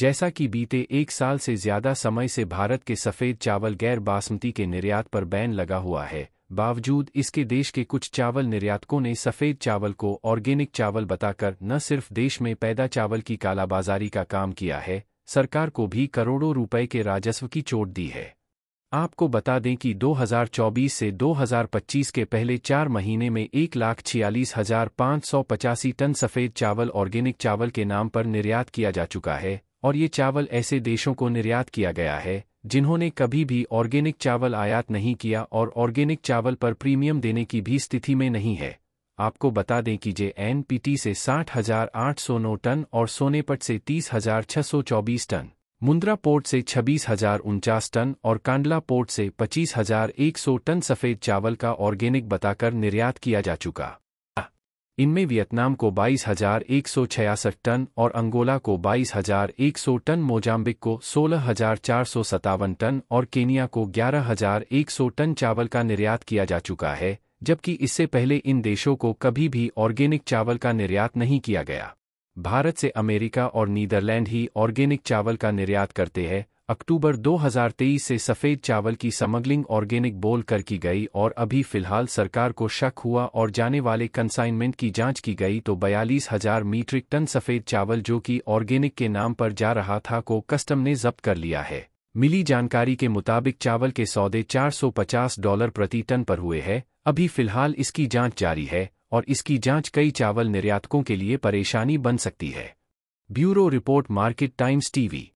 जैसा कि बीते एक साल से ज्यादा समय से भारत के सफ़ेद चावल गैर बासमती के निर्यात पर बैन लगा हुआ है बावजूद इसके देश के कुछ चावल निर्यातकों ने सफ़ेद चावल को ऑर्गेनिक चावल बताकर न सिर्फ देश में पैदा चावल की कालाबाजारी का काम किया है सरकार को भी करोड़ों रुपए के राजस्व की चोट दी है आपको बता दें कि 2024 से 2025 के पहले चार महीने में एक लाख छियालीस हजार पाँच सौ पचासी टन सफ़ेद चावल ऑर्गेनिक चावल के नाम पर निर्यात किया जा चुका है और ये चावल ऐसे देशों को निर्यात किया गया है जिन्होंने कभी भी ऑर्गेनिक चावल आयात नहीं किया और ऑर्गेनिक चावल पर प्रीमियम देने की भी स्थिति में नहीं है आपको बता दें कि जे एन से साठ हजार आठ सौ नौ टन और सोनेपट से तीस हजार छह सौ चौबीस टन मुंद्रा पोर्ट से छब्बीस हजार उनचास टन और कांडला पोर्ट से पच्चीस हजार एक सौ टन सफ़ेद चावल का ऑर्गेनिक बताकर निर्यात किया जा चुका इनमें वियतनाम को बाईस हजार एक सौ छियासठ टन और अंगोला को बाईस हजार एक सौ टन मोजाम्बिक को सोलह हजार चार सौ टन और केनिया को ग्यारह हजार एक सौ टन चावल का निर्यात किया जा चुका है जबकि इससे पहले इन देशों को कभी भी ऑर्गेनिक चावल का निर्यात नहीं किया गया भारत से अमेरिका और नीदरलैंड ही ऑर्गेनिक चावल का निर्यात करते हैं अक्टूबर 2023 से सफ़ेद चावल की स्मगलिंग ऑर्गेनिक बोल कर की गई और अभी फिलहाल सरकार को शक हुआ और जाने वाले कंसाइनमेंट की जांच की गई तो बयालीस हजार मीट्रिक टन सफ़ेद चावल जो कि ऑर्गेनिक के नाम पर जा रहा था को कस्टम ने जब्त कर लिया है मिली जानकारी के मुताबिक चावल के सौदे 450 डॉलर प्रति टन पर हुए हैं अभी फिलहाल इसकी जाँच जारी है और इसकी जाँच कई चावल निर्यातकों के लिए परेशानी बन सकती है bureau report Market Times TV